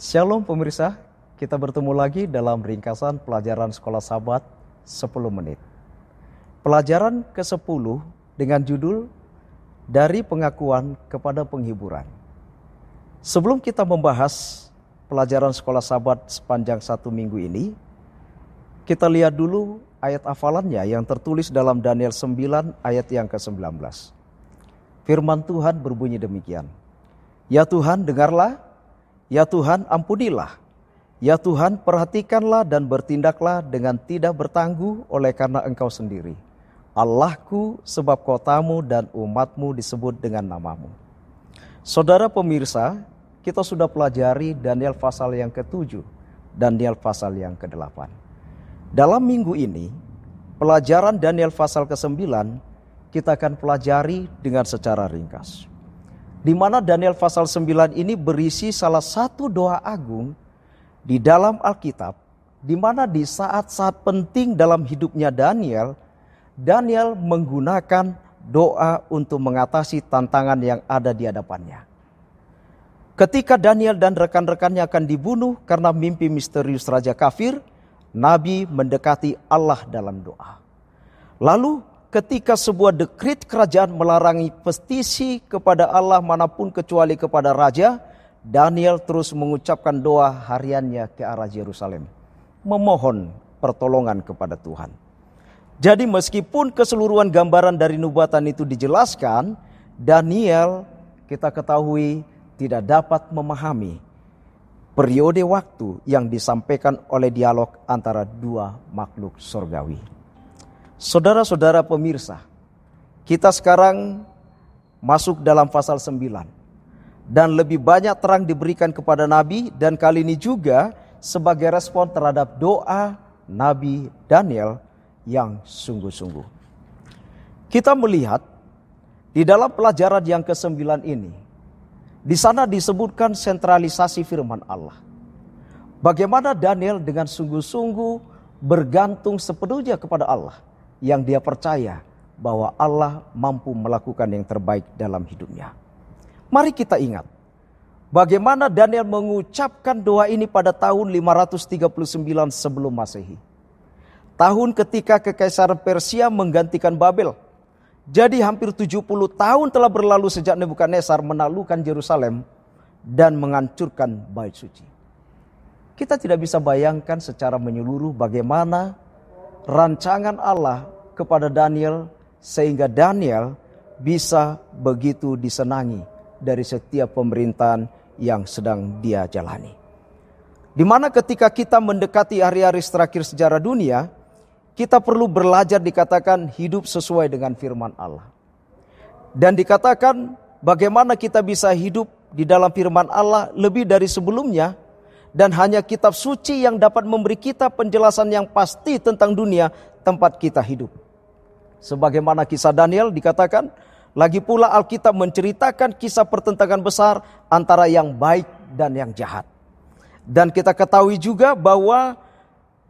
Shalom pemirsa, kita bertemu lagi dalam ringkasan pelajaran sekolah sahabat 10 menit. Pelajaran ke-10 dengan judul Dari Pengakuan kepada Penghiburan. Sebelum kita membahas pelajaran sekolah sahabat sepanjang satu minggu ini, kita lihat dulu ayat hafalannya yang tertulis dalam Daniel 9 ayat yang ke-19. Firman Tuhan berbunyi demikian. Ya Tuhan, dengarlah Ya Tuhan, ampunilah. Ya Tuhan, perhatikanlah dan bertindaklah dengan tidak bertangguh oleh karena Engkau sendiri. Allahku, sebab kotamu dan umatmu disebut dengan namamu. Saudara pemirsa, kita sudah pelajari Daniel pasal yang ke-7 dan Daniel pasal yang ke-8. Dalam minggu ini, pelajaran Daniel pasal ke-9 kita akan pelajari dengan secara ringkas di mana Daniel pasal 9 ini berisi salah satu doa agung di dalam Alkitab di mana di saat-saat penting dalam hidupnya Daniel Daniel menggunakan doa untuk mengatasi tantangan yang ada di hadapannya. Ketika Daniel dan rekan-rekannya akan dibunuh karena mimpi misterius raja kafir, nabi mendekati Allah dalam doa. Lalu ketika sebuah dekrit kerajaan melarangi petisi kepada Allah manapun kecuali kepada raja, Daniel terus mengucapkan doa hariannya ke arah Yerusalem, memohon pertolongan kepada Tuhan. Jadi meskipun keseluruhan gambaran dari nubatan itu dijelaskan, Daniel kita ketahui tidak dapat memahami periode waktu yang disampaikan oleh dialog antara dua makhluk surgawi. Saudara-saudara pemirsa, kita sekarang masuk dalam pasal 9. Dan lebih banyak terang diberikan kepada Nabi dan kali ini juga sebagai respon terhadap doa Nabi Daniel yang sungguh-sungguh. Kita melihat di dalam pelajaran yang ke-9 ini, di sana disebutkan sentralisasi firman Allah. Bagaimana Daniel dengan sungguh-sungguh bergantung sepenuhnya kepada Allah yang dia percaya bahwa Allah mampu melakukan yang terbaik dalam hidupnya. Mari kita ingat bagaimana Daniel mengucapkan doa ini pada tahun 539 sebelum Masehi. Tahun ketika kekaisaran Persia menggantikan Babel. Jadi hampir 70 tahun telah berlalu sejak Nebukadnezar menaklukkan Yerusalem dan menghancurkan bait suci. Kita tidak bisa bayangkan secara menyeluruh bagaimana rancangan Allah kepada Daniel sehingga Daniel bisa begitu disenangi dari setiap pemerintahan yang sedang dia jalani. Di mana ketika kita mendekati hari-hari terakhir sejarah dunia, kita perlu belajar dikatakan hidup sesuai dengan firman Allah. Dan dikatakan bagaimana kita bisa hidup di dalam firman Allah lebih dari sebelumnya dan hanya kitab suci yang dapat memberi kita penjelasan yang pasti tentang dunia tempat kita hidup. Sebagaimana kisah Daniel dikatakan, lagi pula Alkitab menceritakan kisah pertentangan besar antara yang baik dan yang jahat. Dan kita ketahui juga bahwa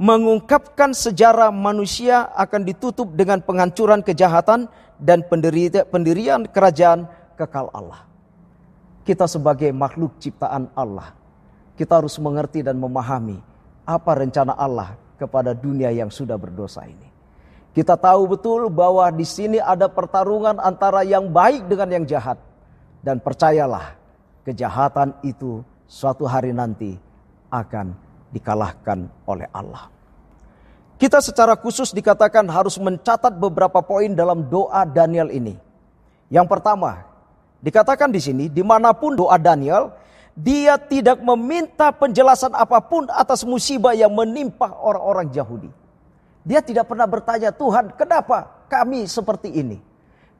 mengungkapkan sejarah manusia akan ditutup dengan penghancuran kejahatan dan pendirian kerajaan kekal Allah. Kita sebagai makhluk ciptaan Allah kita harus mengerti dan memahami apa rencana Allah kepada dunia yang sudah berdosa ini. Kita tahu betul bahwa di sini ada pertarungan antara yang baik dengan yang jahat. Dan percayalah, kejahatan itu suatu hari nanti akan dikalahkan oleh Allah. Kita secara khusus dikatakan harus mencatat beberapa poin dalam doa Daniel ini. Yang pertama, dikatakan di sini, dimanapun doa Daniel dia tidak meminta penjelasan apapun atas musibah yang menimpa orang-orang Yahudi. Dia tidak pernah bertanya, Tuhan kenapa kami seperti ini?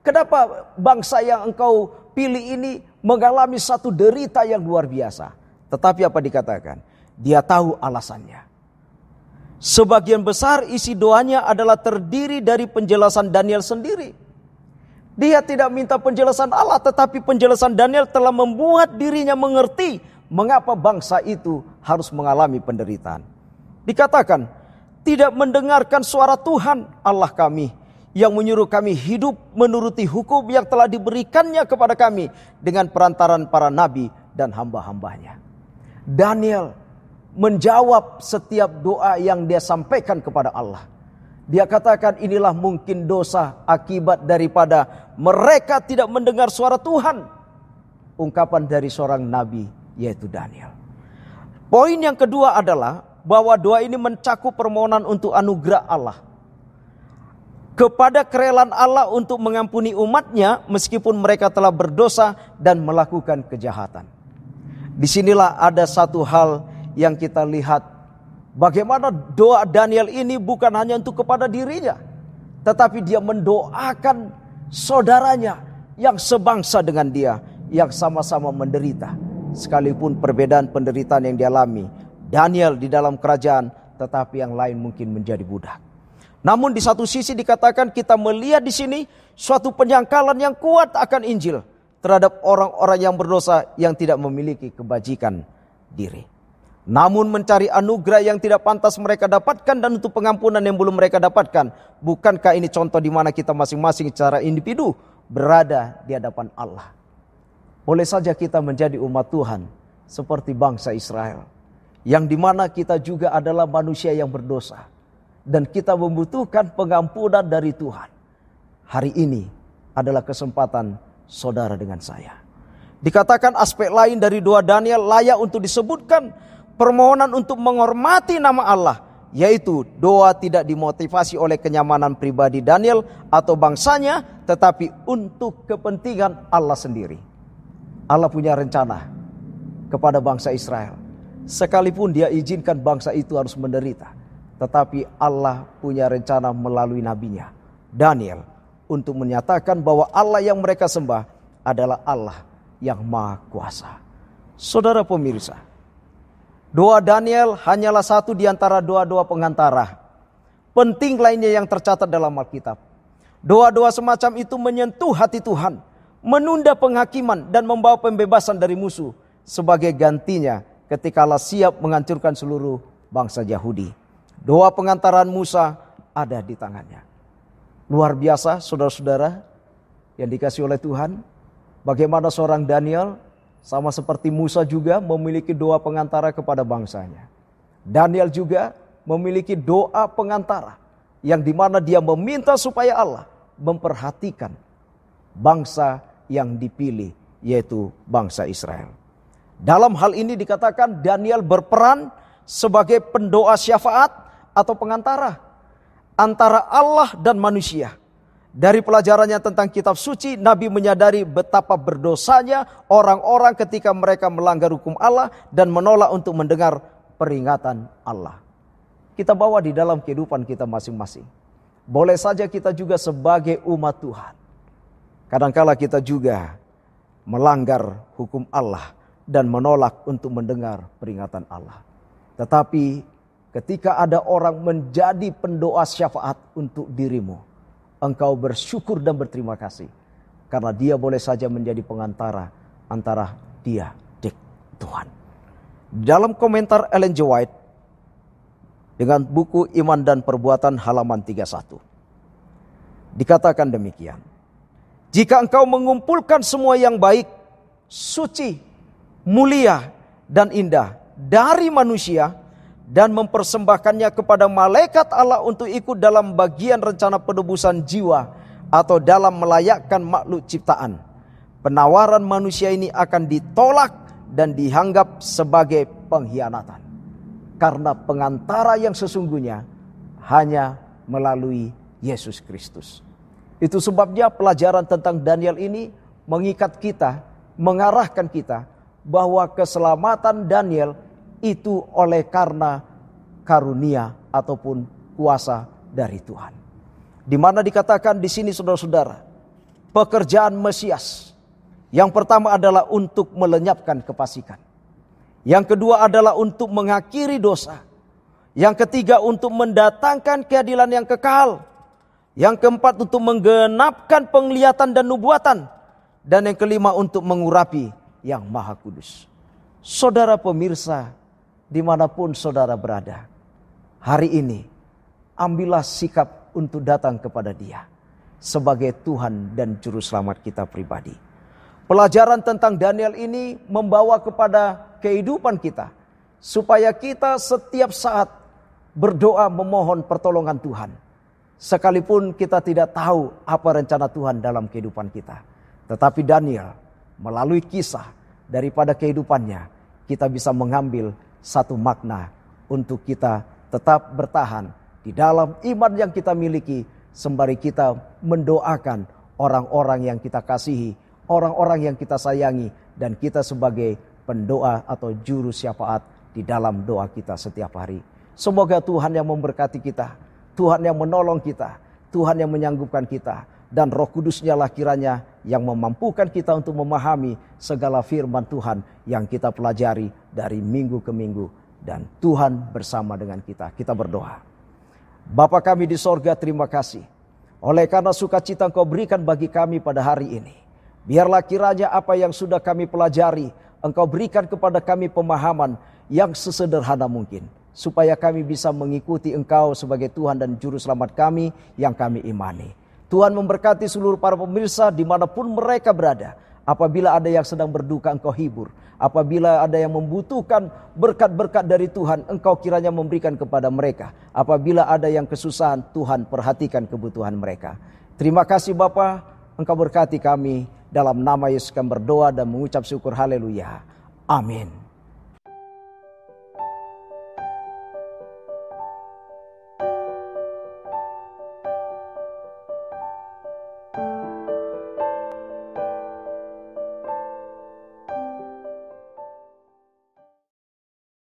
Kenapa bangsa yang engkau pilih ini mengalami satu derita yang luar biasa? Tetapi apa dikatakan? Dia tahu alasannya. Sebagian besar isi doanya adalah terdiri dari penjelasan Daniel sendiri. Dia tidak minta penjelasan Allah tetapi penjelasan Daniel telah membuat dirinya mengerti mengapa bangsa itu harus mengalami penderitaan. Dikatakan tidak mendengarkan suara Tuhan Allah kami yang menyuruh kami hidup menuruti hukum yang telah diberikannya kepada kami dengan perantaran para nabi dan hamba-hambanya. Daniel menjawab setiap doa yang dia sampaikan kepada Allah. Dia katakan inilah mungkin dosa akibat daripada mereka tidak mendengar suara Tuhan. Ungkapan dari seorang nabi yaitu Daniel. Poin yang kedua adalah bahwa doa ini mencakup permohonan untuk anugerah Allah. Kepada kerelaan Allah untuk mengampuni umatnya meskipun mereka telah berdosa dan melakukan kejahatan. Disinilah ada satu hal yang kita lihat Bagaimana doa Daniel ini bukan hanya untuk kepada dirinya, tetapi dia mendoakan saudaranya yang sebangsa dengan dia, yang sama-sama menderita, sekalipun perbedaan penderitaan yang dialami. Daniel di dalam kerajaan, tetapi yang lain mungkin menjadi budak. Namun di satu sisi dikatakan kita melihat di sini suatu penyangkalan yang kuat akan Injil terhadap orang-orang yang berdosa yang tidak memiliki kebajikan diri. Namun mencari anugerah yang tidak pantas mereka dapatkan dan untuk pengampunan yang belum mereka dapatkan. Bukankah ini contoh di mana kita masing-masing secara individu berada di hadapan Allah. Boleh saja kita menjadi umat Tuhan seperti bangsa Israel. Yang di mana kita juga adalah manusia yang berdosa. Dan kita membutuhkan pengampunan dari Tuhan. Hari ini adalah kesempatan saudara dengan saya. Dikatakan aspek lain dari dua Daniel layak untuk disebutkan permohonan untuk menghormati nama Allah, yaitu doa tidak dimotivasi oleh kenyamanan pribadi Daniel atau bangsanya, tetapi untuk kepentingan Allah sendiri. Allah punya rencana kepada bangsa Israel. Sekalipun dia izinkan bangsa itu harus menderita, tetapi Allah punya rencana melalui nabinya, Daniel, untuk menyatakan bahwa Allah yang mereka sembah adalah Allah yang Maha Kuasa. Saudara pemirsa, Doa Daniel hanyalah satu di antara doa-doa pengantara. Penting lainnya yang tercatat dalam Alkitab. Doa-doa semacam itu menyentuh hati Tuhan, menunda penghakiman dan membawa pembebasan dari musuh sebagai gantinya ketika Allah siap menghancurkan seluruh bangsa Yahudi. Doa pengantaran Musa ada di tangannya. Luar biasa saudara-saudara yang dikasih oleh Tuhan. Bagaimana seorang Daniel sama seperti Musa juga memiliki doa pengantara kepada bangsanya. Daniel juga memiliki doa pengantara yang dimana dia meminta supaya Allah memperhatikan bangsa yang dipilih yaitu bangsa Israel. Dalam hal ini dikatakan Daniel berperan sebagai pendoa syafaat atau pengantara antara Allah dan manusia. Dari pelajarannya tentang kitab suci, Nabi menyadari betapa berdosanya orang-orang ketika mereka melanggar hukum Allah dan menolak untuk mendengar peringatan Allah. Kita bawa di dalam kehidupan kita masing-masing. Boleh saja kita juga sebagai umat Tuhan. Kadangkala kita juga melanggar hukum Allah dan menolak untuk mendengar peringatan Allah. Tetapi ketika ada orang menjadi pendoa syafaat untuk dirimu, engkau bersyukur dan berterima kasih. Karena dia boleh saja menjadi pengantara antara dia dik Tuhan. Dalam komentar Ellen G. White dengan buku Iman dan Perbuatan halaman 31. Dikatakan demikian. Jika engkau mengumpulkan semua yang baik, suci, mulia, dan indah dari manusia, dan mempersembahkannya kepada malaikat Allah untuk ikut dalam bagian rencana penebusan jiwa atau dalam melayakkan makhluk ciptaan. Penawaran manusia ini akan ditolak dan dianggap sebagai pengkhianatan. Karena pengantara yang sesungguhnya hanya melalui Yesus Kristus. Itu sebabnya pelajaran tentang Daniel ini mengikat kita, mengarahkan kita bahwa keselamatan Daniel itu oleh karena karunia ataupun kuasa dari Tuhan. Di mana dikatakan di sini saudara-saudara, pekerjaan Mesias yang pertama adalah untuk melenyapkan kepasikan. Yang kedua adalah untuk mengakhiri dosa. Yang ketiga untuk mendatangkan keadilan yang kekal. Yang keempat untuk menggenapkan penglihatan dan nubuatan. Dan yang kelima untuk mengurapi yang maha kudus. Saudara pemirsa dimanapun saudara berada. Hari ini, ambillah sikap untuk datang kepada dia sebagai Tuhan dan Juru Selamat kita pribadi. Pelajaran tentang Daniel ini membawa kepada kehidupan kita. Supaya kita setiap saat berdoa memohon pertolongan Tuhan. Sekalipun kita tidak tahu apa rencana Tuhan dalam kehidupan kita. Tetapi Daniel melalui kisah daripada kehidupannya kita bisa mengambil satu makna untuk kita tetap bertahan di dalam iman yang kita miliki sembari kita mendoakan orang-orang yang kita kasihi, orang-orang yang kita sayangi dan kita sebagai pendoa atau juru syafaat di dalam doa kita setiap hari. Semoga Tuhan yang memberkati kita, Tuhan yang menolong kita, Tuhan yang menyanggupkan kita dan roh kudusnya lah kiranya yang memampukan kita untuk memahami segala firman Tuhan yang kita pelajari dari minggu ke minggu. Dan Tuhan bersama dengan kita. Kita berdoa. Bapa kami di sorga terima kasih. Oleh karena sukacita engkau berikan bagi kami pada hari ini. Biarlah kiranya apa yang sudah kami pelajari, engkau berikan kepada kami pemahaman yang sesederhana mungkin supaya kami bisa mengikuti Engkau sebagai Tuhan dan Juru Selamat kami yang kami imani. Tuhan memberkati seluruh para pemirsa dimanapun mereka berada. Apabila ada yang sedang berduka, engkau hibur. Apabila ada yang membutuhkan berkat-berkat dari Tuhan, engkau kiranya memberikan kepada mereka. Apabila ada yang kesusahan, Tuhan perhatikan kebutuhan mereka. Terima kasih Bapa, engkau berkati kami. Dalam nama Yesus kami berdoa dan mengucap syukur haleluya. Amin.